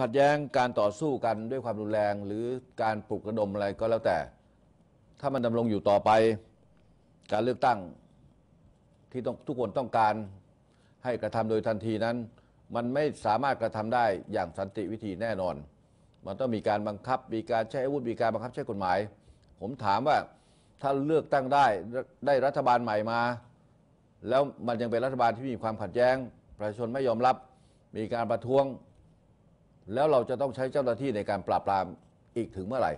ขัดแย้งการต่อสู้กันด้วยความรุนแรง หรือการปลุกระดมอะไรก็แล้วแต่ ถ้ามันดำรงอยู่ต่อไปการเลือกตั้งที่ต้องทุกคนต้องการให้กระทำโดยทันทีนั้น มันไม่สามารถกระทำได้อย่างสันติวิธีแน่นอน มันต้องมีการบังคับ มีการใช้อาวุธ มีการบังคับใช้กฎหมาย ผมถามว่าถ้าเลือกตั้งได้ได้รัฐบาลใหม่มา แล้วมันยังเป็นรัฐบาลที่มีความขัดแย้ง ประชาชนไม่ยอมรับมีการประท้วงแล้วเราจะต้องใช้เจ้าหน้าที่ในการปราบปรามอีกถึงเมื่อไหร่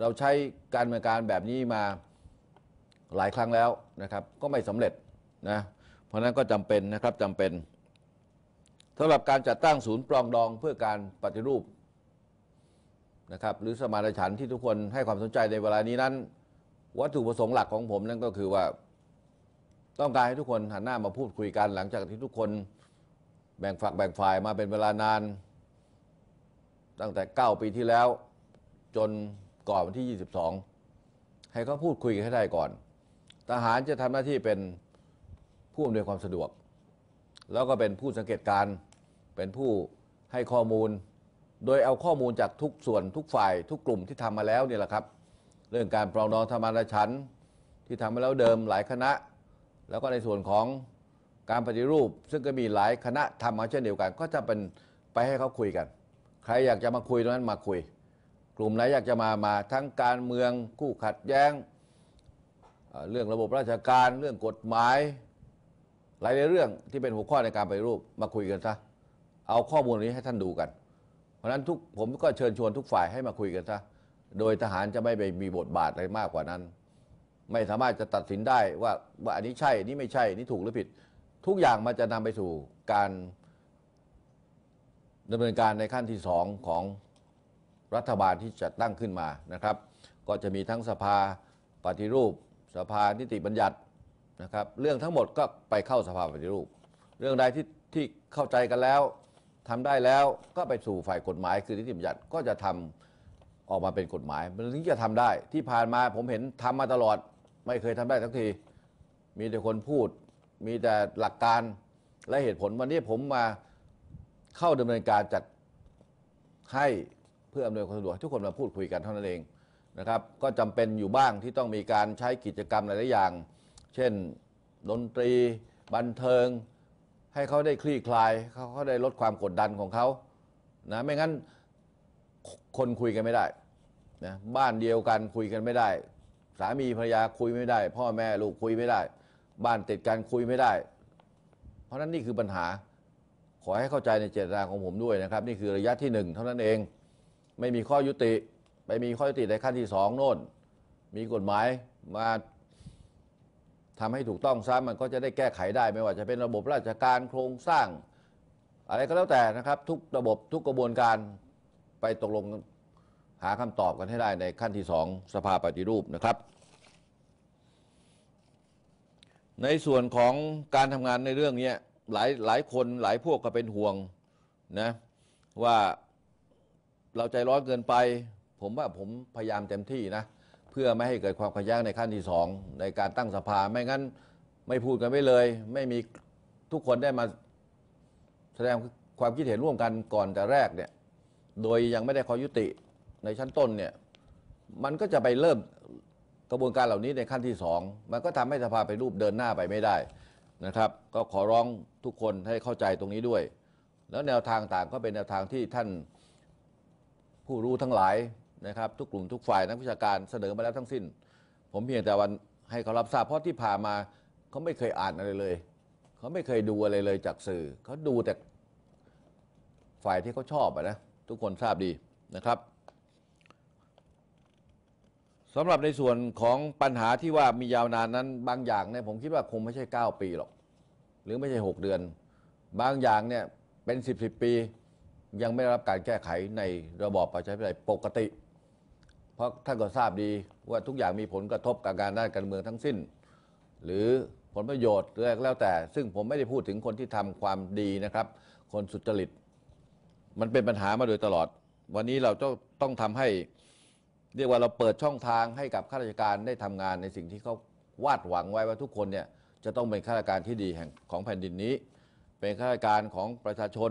เราใช้การเมืองการแบบนี้มาหลายครั้งแล้วนะครับ ก็ไม่สำเร็จนะเพราะนั้นก็จำเป็นนะครับจำเป็นสำหรับการจัดตั้งศูนย์ปลองดองเพื่อการปฏิรูปนะครับหรือสมานฉันที่ทุกคนให้ความสนใจในเวลานี้นั้น วัตถุประสงค์หลักของผมนั่นก็คือว่าต้องการให้ทุกคนหันหน้ามาพูดคุยกันหลังจากที่ทุกคน แบ่งฝักแบ่งฝ่ายมาเป็นเวลานานตั้งแต่ 9 ปีที่แล้วจนก่อนวันที่ 22 ให้เขาพูดคุยกันให้ได้ก่อน ทหารจะทำหน้าที่เป็นผู้อำนวยความสะดวก แล้วก็เป็นผู้สังเกตการเป็นผู้ให้ข้อมูล โดยเอาข้อมูลจากทุกส่วนทุกฝ่าย ทุกกลุ่มที่ทำมาแล้วเนี่ยแหละครับ เรื่องการปรองดองธรรมานชันที่ทำมาแล้วเดิมหลายคณะ แล้วก็ในส่วนของการปฏิรูป ซึ่งก็มีหลายคณะทำมาเช่นเดียวกัน ก็จะเป็นไปให้เขาคุยกันใครอยากจะมาคุยตรงนั้นมาคุย กลุ่มไหนอยากจะมามาทั้งการเมืองคู่ขัดแย้ง เรื่องระบบราชการ เรื่องกฎหมาย หลายเรื่องที่เป็นหัวข้อในการไปรูปมาคุยกันซะเอาข้อมูลนี้ให้ท่านดูกัน เพราะฉะนั้นทุกผมก็เชิญชวนทุกฝ่ายให้มาคุยกันซะโดยทหารจะไม่ไปมีบทบาทอะไรมากกว่านั้น ไม่สามารถจะตัดสินได้ว่าว่าอันนี้ใช่นี้ไม่ใช่นนี้ถูกหรือผิด ทุกอย่างมันจะนำไปสู่การดำเนินการในขั้นที่2ของรัฐบาลที่จัดตั้งขึ้นมานะครับ ก็จะมีทั้งสภาปฏิรูป สภานิติบัญญัตินะครับเรื่องทั้งหมดก็ไปเข้าสภาปฏิรูป เรื่องใดที่ที่เข้าใจกันแล้ว ทำได้แล้วก็ไปสู่ฝ่ายกฎหมายคือนิติบัญญัติก็จะทำออกมาเป็นกฎหมายมันถึงจะทำได้ที่ผ่านมาผมเห็นทำมาตลอด ไม่เคยทำได้สักทีมีแต่คนพูด มีแต่หลักการและเหตุผลวันนี้ผมมาเข้าดำเนินการจัดให้เพื่ออำนวยความสะดวกทุกคนมาพูดคุยกันเท่านั้นเองนะครับ ก็จำเป็นอยู่บ้างที่ต้องมีการใช้กิจกรรมหลาย ๆ อย่าง เช่นดนตรี บันเทิง ให้เขาได้คลี่คลายเขาเขาได้ลดความกดดันของเขานะไม่งั้นคนคุยกันไม่ได้นะบ้านเดียวกันคุยกันไม่ได้ สามีภรรยาคุยไม่ได้ พ่อแม่ลูกคุยไม่ได้ บ้านติดกันคุยไม่ได้ เพราะนั้นนี่คือปัญหาขอให้เข้าใจในเจตนาของผมด้วยนะครับนี่คือระยะที่ 1 เท่านั้นเอง ไม่มีข้อยุติไปมีข้อยุติในขั้นที่ 2 โน่น มีกฎหมายมาทำให้ถูกต้องซ้ำมันก็จะได้แก้ไขได้ไม่ว่าจะเป็นระบบราชการโครงสร้าง อะไรก็แล้วแต่นะครับทุกระบบทุกกระบวนการไปตกลงหาคำตอบกันให้ได้ในขั้นที่ 2 สภาปฏิรูปนะครับ ในส่วนของการทำงานในเรื่องนี้หลายหลายคนหลายพวกก็เป็นห่วงนะว่าเราใจร้อนเกินไป ผมว่าผมพยายามเต็มที่นะเพื่อไม่ให้เกิดความขัดแย้งในขั้นที่สอง ในการตั้งสภาไม่งั้นไม่พูดกันไม่เลย ไม่มีทุกคนได้มาแสดงความคิดเห็นร่วมกันก่อนแต่แรกเนี่ยโดยยังไม่ได้ขอยุติในชั้นต้นเนี่ยมันก็จะไปเริ่มกระบวนการเหล่านี้ในขั้นที่สองมันก็ทำให้สภาไปรูปเดินหน้าไปไม่ได้นะครับก็ขอร้องทุกคนให้เข้าใจตรงนี้ด้วย แล้วแนวทางต่างก็เป็นแนวทางที่ท่านผู้รู้ทั้งหลายนะครับทุกกลุ่มทุกฝ่ายนักวิชาการเสนอมาแล้วทั้งสิ้น ผมเพียงแต่วันให้เขารับทราบเพราะที่ผ่านมา เขาไม่เคยอ่านอะไรเลย เขาไม่เคยดูอะไรเลยจากสื่อ เขาดูแต่ฝ่ายที่เขาชอบอะนะทุกคนทราบดีนะครับสำหรับในส่วนของปัญหาที่ว่ามียาวนานนั้นบางอย่างเนี่ยผมคิดว่าคงไม่ใช่ 9 ปีหรอกหรือไม่ใช่ 6 เดือนบางอย่างเนี่ยเป็น 10บสปี ยังไม่ได้รับการแก้ไขในระบอบประชาธิปไตยปกติ เพราะท่านก็ทราบดีว่าทุกอย่างมีผลกระทบกับการด้านการเมืองทั้งสิ้น หรือผลประโยชน์หรืออะไรก็แล้วแต่ ซึ่งผมไม่ได้พูดถึงคนที่ทำความดีนะครับ คนสุจริต มันเป็นปัญหามาโดยตลอด วันนี้เราต้องทำทำให้ เรียกว่าเราเปิดช่องทางให้กับข้าราชการได้ทำงานในสิ่งที่เขาวาดหวังไว้ว่าทุกคนเนี่ยจะต้องเป็นข้าราชการที่ดีแห่งของแผ่นดินนี้ เป็นข้าราชการของประชาชน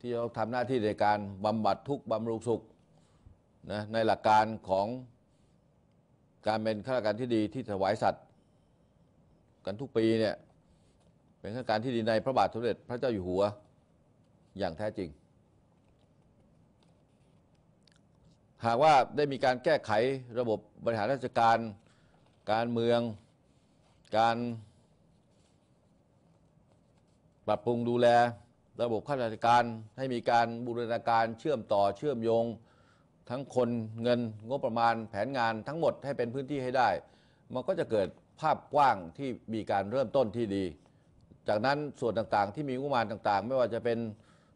ที่เะาทำหน้าที่ในการบำบัดทุกบำรุงสุขนะในหลักการของการเป็นข้าราชการที่ดีที่ถวายสัตว์กันทุกปีเนี่ยเป็นข้าราชการที่ดีในพระบาทสมเด็จพระเจ้าอยู่หัวอย่างแท้จริง หากว่าได้มีการแก้ไขระบบบริหารราชการการเมืองการปรับปรุงดูแลระบบข้าราชการ ให้มีการบูรณาการเชื่อมต่อเชื่อมโยงทั้งคนเงินงบประมาณแผนงานทั้งหมดให้เป็นพื้นที่ให้ได้ มันก็จะเกิดภาพกว้างที่มีการเริ่มต้นที่ดี จากนั้นส่วนต่างๆ ที่มีงบประมาณต่างๆ ไม่ว่าจะเป็น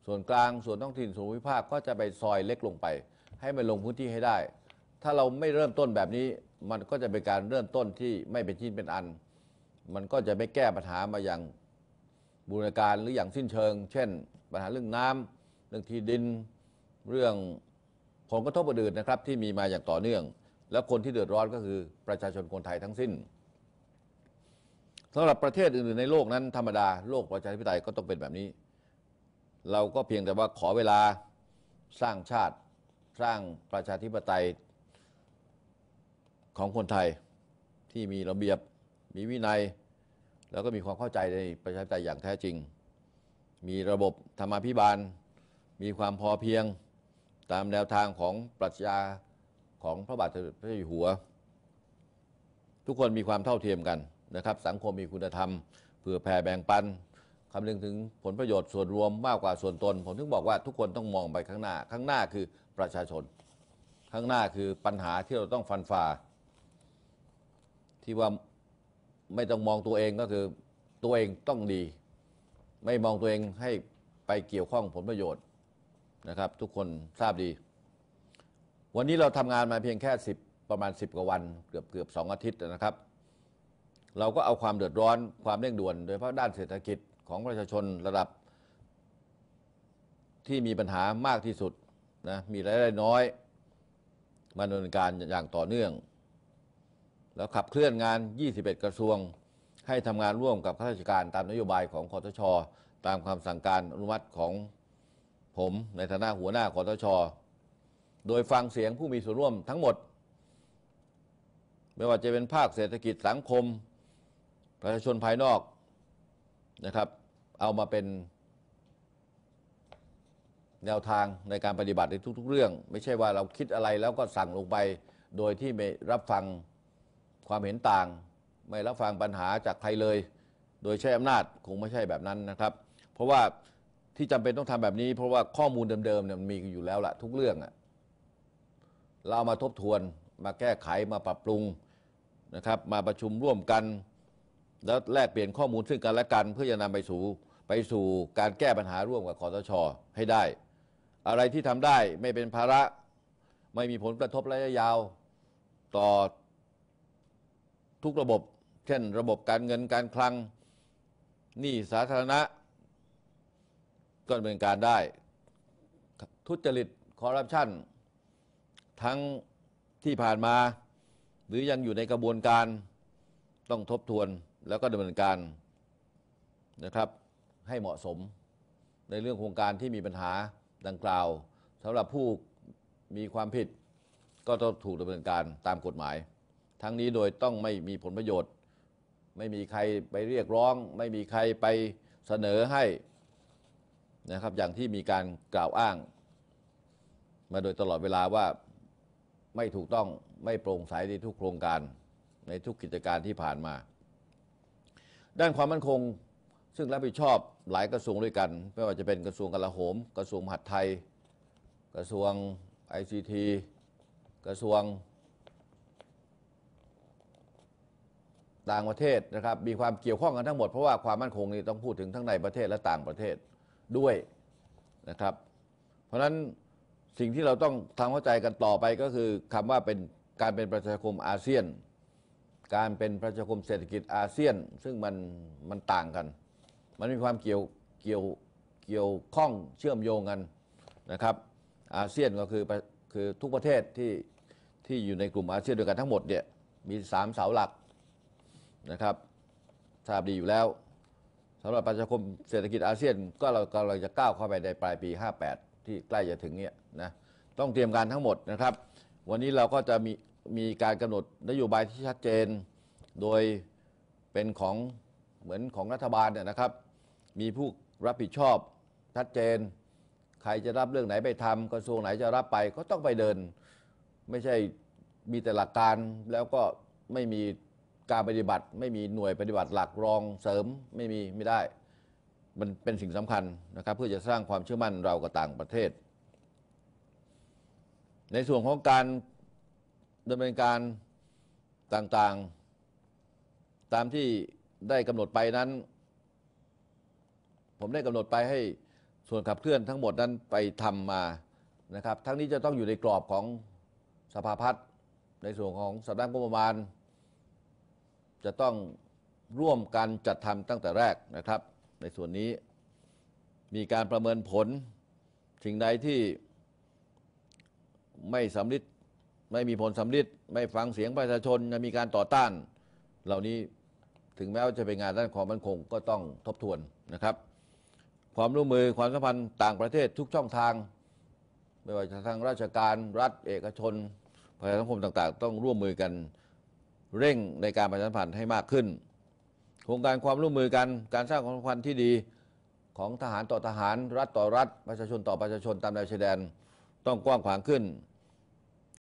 ส่วนกลางส่วนท้องถิ่นส่วนภูมิภาคก็จะไปซอยเล็กลงไปให้มันลงพื้นที่ให้ได้ ถ้าเราไม่เริ่มต้นแบบนี้มันก็จะเป็นการเริ่มต้นที่ไม่เป็นชิ้นเป็นอันมันก็จะไม่แก้ปัญหามาอย่างบูรณาการหรืออย่างสิ้นเชิง เช่นปัญหาเรื่องน้ำเรื่องที่ดินเรื่องผลกระทบอื่นนะครับ ที่มีมาอย่างต่อเนื่อง และคนที่เดือดร้อนก็คือประชาชนคนไทยทั้งสิ้นสำหรับประเทศอื่นๆในโลกนั้นธรรมดาโลกประชาธิปไตยก็ต้องเป็นแบบนี้ เราก็เพียงแต่ว่าขอเวลาสร้างชาติสร้างประชาธิปไตย ของคนไทยที่มีระเบียบมีวินัยแล้วก็มีความเข้าใจในประชาธิปไตยอย่างแท้จริง มีระบบธรรมาภิบาล มีความพอเพียงตามแนวทางของปรัชญาของพระบาทสมเด็จพระเจ้าอยู่หัว ทุกคนมีความเท่าเทียมกันนะครับ สังคมมีคุณธรรม เผื่อแผ่แบ่งปัน คำนึงถึงผลประโยชน์ส่วนรวมมากกว่าส่วนตน ผมถึงบอกว่าทุกคนต้องมองไปข้างหน้าข้างหน้าคือประชาชนข้างหน้าคือปัญหาที่เราต้องฟันฝ่าที่ว่าไม่ต้องมองตัวเองก็คือตัวเองต้องดี ไม่มองตัวเองให้ไปเกี่ยวข้องผลประโยชน์นะครับ ทุกคนทราบดี วันนี้เราทำงานมาเพียงแค่ 10 ประมาณ 10 กว่าวัน เกือบเกือบสองอาทิตย์นะครับ เราก็เอาความเดือดร้อนความเร่งด่วน โดยเฉพาะด้านเศรษฐกิจของประชาชนระดับที่มีปัญหามากที่สุดนะมีรายได้น้อยมาดำเนินการอย่างต่อเนื่องแล้วขับเคลื่อนงาน 21 กระทรวงให้ทำงานร่วมกับข้าราชการตามนโยบายของคอทช ตามคำสั่งการอนุมัติของผมในฐานะหัวหน้าคอทช โดยฟังเสียงผู้มีส่วนร่วมทั้งหมด ไม่ว่าจะเป็นภาคเศรษฐกิจสังคม ประชาชนภายนอกนะครับ เอามาเป็นแนวทางในการปฏิบัติในทุกๆเรื่อง ไม่ใช่ว่าเราคิดอะไรแล้วก็สั่งลงไป โดยที่ไม่รับฟังความเห็นต่างไม่รับฟังปัญหาจากใครเลย โดยใช้อำนาจคงไม่ใช่แบบนั้นนะครับ เพราะว่าที่จำเป็นต้องทำแบบนี้ เพราะว่าข้อมูลเดิมๆเนี่ยมันมีอยู่แล้วละทุกเรื่องอะเราเอามาทบทวนมาแก้ไขมาปรับปรุงนะครับมาประชุมร่วมกัน แล้วแลกเปลี่ยนข้อมูลซึ่งกันและกัน เพื่อจะนำไปสู่ไปสู่การแก้ปัญหาร่วมกับคอสชให้ได้ อะไรที่ทำได้ไม่เป็นภาระไม่มีผลกระทบระยะยาวต่อทุกระบบ เช่นระบบการเงินการคลัง หนี้สาธารณะ ก็ดำเนินการได้ ทุจริตคอร์รัปชัน ทั้งที่ผ่านมา หรือยังอยู่ในกระบวนการ ต้องทบทวนแล้วก็ดำเนินการนะครับ ให้เหมาะสม ในเรื่องโครงการที่มีปัญหาดังกล่าวสำหรับผู้มีความผิด ก็ต้องถูกดำเนินการตามกฎหมายทั้งนี้โดยต้องไม่มีผลประโยชน์ไม่มีใครไปเรียกร้อง ไม่มีใครไปเสนอให้นะครับอย่างที่มีการกล่าวอ้าง มาโดยตลอดเวลาว่าไม่ถูกต้องไม่โปร่งใสในทุกโครงการในทุกกิจการที่ผ่านมา ด้านความมั่นคงซึ่งรับผิดชอบหลายกระทรวงด้วยกัน ไม่ว่าจะเป็นกระทรวงกลาโหม กระทรวงมหาดไทย กระทรวง ICT กระทรวงต่างประเทศนะครับ มีความเกี่ยวข้องกันทั้งหมด เพราะว่าความมั่นคงนี้ต้องพูดถึงทั้งในประเทศและต่างประเทศด้วยนะครับ เพราะฉะนั้นสิ่งที่เราต้องทำเข้าใจกันต่อไปก็คือคำว่าเป็นการเป็นประชาคมอาเซียน การเป็นประชาคมเศรษฐกิจอาเซียน ซึ่งมันมันต่างกัน มันมีความเกี่ยวเกี่ยวเกี่ยวข้องเชื่อมโยงกันนะครับอาเซียนก็คือคือทุกประเทศที่ที่อยู่ในกลุ่มอาเซียนด้วยกันทั้งหมดเนี่ยมี3เสาหลักนะครับทราบดีอยู่แล้วสำหรับประชาคมเศรษฐกิจอาเซียนก็เรากำลังจะก้าวเข้าไปในปลายปี 58 ที่ใกล้จะถึงเนี่ยนะต้องเตรียมการทั้งหมดนะครับ วันนี้เราก็จะมีมีการกำหนดนโยบายที่ชัดเจนโดยเป็นของเหมือนของรัฐบาลเนี่ยนะครับ มีผู้รับผิดชอบชัดเจน ใครจะรับเรื่องไหนไปทำกระทรวงไหนจะรับไปก็ต้องไปเดิน ไม่ใช่มีแต่หลักการแล้วก็ไม่มีการปฏิบัติไม่มีหน่วยปฏิบัติหลักรองเสริมไม่มีไม่ได้ มันเป็นสิ่งสำคัญนะครับ เพื่อจะสร้างความเชื่อมั่นเรา กับต่างประเทศ ในส่วนของการดำเนินการต่างๆ ตามที่ได้กำหนดไปนั้น ผมได้กำหนดไปให้ส่วนขับเคลื่อนทั้งหมดนั้น ไปทำมานะครับทั้งนี้จะต้องอยู่ในกรอบของสภาพัฒน์ในส่วนของสำนักงบประมาณจะต้องร่วมกันจัดทำตั้งแต่แรกนะครับ ในส่วนนี้มีการประเมินผลสิ่งใดที่ไม่สำลิดไม่มีผลสำลิดไม่ฟังเสียงประชาชนจะมีการต่อต้าน เหล่านี้ถึงแม้ว่าจะเป็นงานด้านความมั่นคงก็ต้องทบทวนนะครับ ความร่วมมือความสัมพันธ์ต่างประเทศทุกช่องทางไม่ว่าจะทางราชการรัฐเอกชนชาสังคมต่างๆต้องร่วมมือกันเร่งในการประชาสัมพันธ์ให้มากขึ้นโครงการความร่วมมือกันการสร้างความสัมพันธ์ที่ดีของทหารต่อทหาร รัฐต่อรัฐ ประชาชนต่อประชาชนตามแนวชายแดนต้องกว้างขวางขึ้น